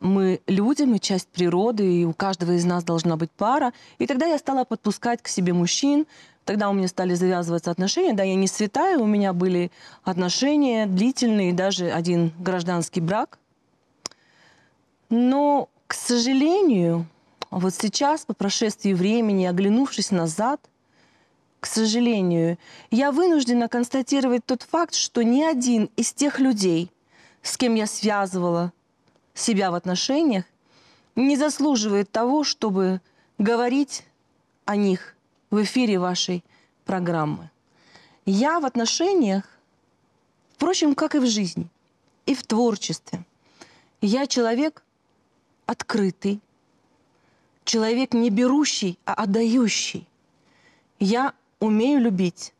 мы люди, мы часть природы, и у каждого из нас должна быть пара. И тогда я стала подпускать к себе мужчин, тогда у меня стали завязываться отношения. Да, я не святая, у меня были отношения длительные, даже один гражданский брак. Но, к сожалению, вот сейчас, по прошествии времени, оглянувшись назад, к сожалению, я вынуждена констатировать тот факт, что ни один из тех людей, с кем я связывала себя в отношениях, не заслуживает того, чтобы говорить о них в эфире вашей программы. Я в отношениях, впрочем, как и в жизни, и в творчестве. Я человек открытый, человек не берущий, а отдающий. Я умею любить,